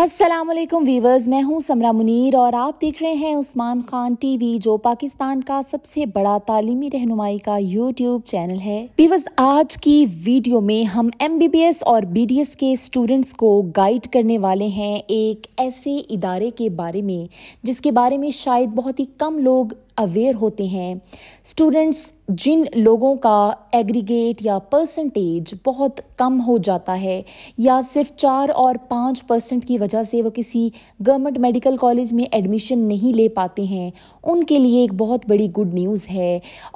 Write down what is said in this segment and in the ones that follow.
Aslam viewers मैं हूं समरा मुनीर और आप देख रहे हैं उस्मान खान टीवी जो पाकिस्तान का सबसे बड़ा तालीमी रहनुमाई का यूट्यूब चैनल है वीवर्स आज की वीडियो में हम एम बी बी एस और बी डी एस के स्टूडेंट्स को गाइड करने वाले हैं एक ऐसे इदारे के बारे में जिसके बारे में शायद बहुत ही कम लोग अवेयर होते हैं स्टूडेंट्स जिन लोगों का एग्रीगेट या परसेंटेज बहुत कम हो जाता है या सिर्फ चार और पाँच परसेंट की वजह से वो किसी गवर्नमेंट मेडिकल कॉलेज में एडमिशन नहीं ले पाते हैं उनके लिए एक बहुत बड़ी गुड न्यूज़ है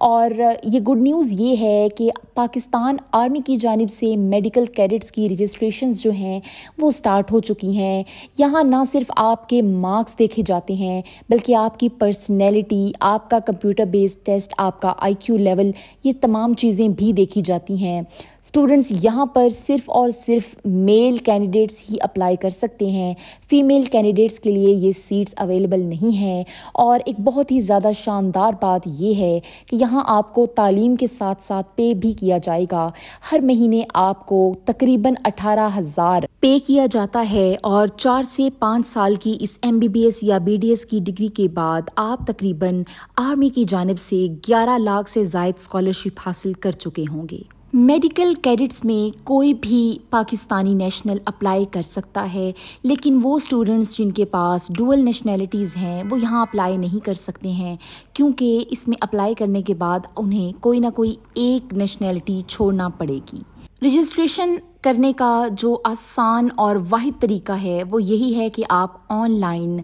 और ये गुड न्यूज़ ये है कि पाकिस्तान आर्मी की जानब से मेडिकल कैडेट्स की रजिस्ट्रेशन जो हैं वो स्टार्ट हो चुकी हैं यहाँ ना सिर्फ आपके मार्क्स देखे जाते हैं बल्कि आपकी पर्सनैलिटी आपका कंप्यूटर बेस्ड टेस्ट आपका आईक्यू लेवल ये तमाम चीज़ें भी देखी जाती हैं स्टूडेंट्स यहाँ पर सिर्फ और सिर्फ मेल कैंडिडेट्स ही अप्लाई कर सकते हैं फीमेल कैंडिडेट्स के लिए ये सीट्स अवेलेबल नहीं हैं और एक बहुत ही ज़्यादा शानदार बात यह है कि यहाँ आपको तालीम के साथ साथ पे भी किया जाएगा हर महीने आपको तकरीबन अठारह हज़ार पे किया जाता है और चार से पाँच साल की इस एम या बी की डिग्री के बाद आप तकरीबन आर्मी की जानब से 11 लाख से जायद स्कॉलरशिप हासिल कर चुके होंगे मेडिकल कैडेट्स में कोई भी पाकिस्तानी नेशनल अप्लाई कर सकता है लेकिन वो स्टूडेंट्स जिनके पास डुअल नेशनैलिटीज़ हैं वो यहाँ अप्लाई नहीं कर सकते हैं क्योंकि इसमें अप्लाई करने के बाद उन्हें कोई ना कोई एक नेशनैलिटी छोड़ना पड़ेगी रजिस्ट्रेशन करने का जो आसान और वाहिद तरीका है वो यही है कि आप online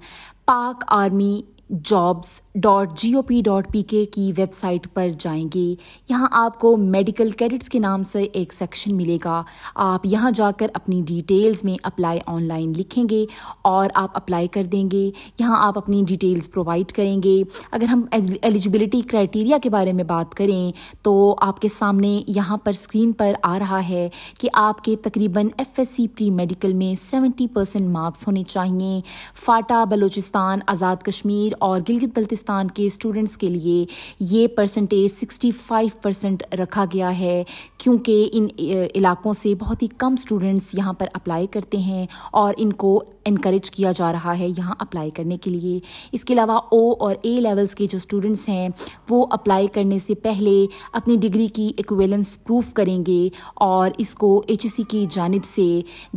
Pak army jobs dot G O P dot P K की वेबसाइट पर जाएंगे यहाँ आपको मेडिकल कैडेट्स के नाम से एक सेक्शन मिलेगा आप यहाँ जाकर अपनी डिटेल्स में अप्लाई ऑनलाइन लिखेंगे और आप अप्लाई कर देंगे यहाँ आप अपनी डिटेल्स प्रोवाइड करेंगे अगर हम एलिजिबिलिटी क्राइटेरिया के बारे में बात करें तो आपके सामने यहाँ पर स्क्रीन पर आ रहा है कि आपके तकरीबन F S C pre medical में सेवेंटी परसेंट मार्क्स होने चाहिए फाटा बलोचिस्तान आज़ाद कश्मीर और गिलगित बल्तिस्तान पाकिस्तान के स्टूडेंट्स के लिए ये परसेंटेज 65 परसेंट रखा गया है क्योंकि इन इलाकों से बहुत ही कम स्टूडेंट्स यहाँ पर अप्लाई करते हैं और इनको इनक्रेज किया जा रहा है यहाँ अप्लाई करने के लिए इसके अलावा ओ और ए लेवल्स के जो स्टूडेंट्स हैं वो अप्लाई करने से पहले अपनी डिग्री की इक्वेलेंस प्रूफ करेंगे और इसको एच e की जानब से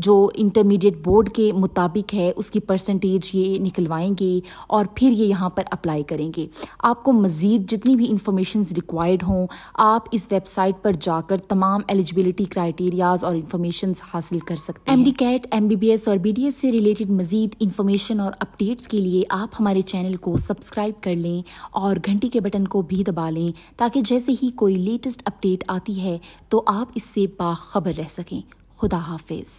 जो इंटरमीडिएट बोर्ड के मुताबिक है उसकी परसेंटेज ये निकलवाएंगे और फिर ये यहाँ पर अप्लाई करेंगे आपको मज़ीद जितनी भी इंफॉर्मेशन रिक्वायर्ड हों आप इस वेबसाइट पर जाकर तमाम एलिजिबिलिटी क्राइटेरियाज और इन्फॉर्मेशन हासिल कर सकते हैं M D CAT M B B S और बी डी एस से रिलेटेड मजीद इन्फॉर्मेशन और अपडेट्स के लिए आप हमारे चैनल को सब्सक्राइब कर लें और घंटी के बटन को भी दबा लें ताकि जैसे ही कोई लेटेस्ट अपडेट आती है तो आप इससे बाखबर रह सकें खुदा हाफिज़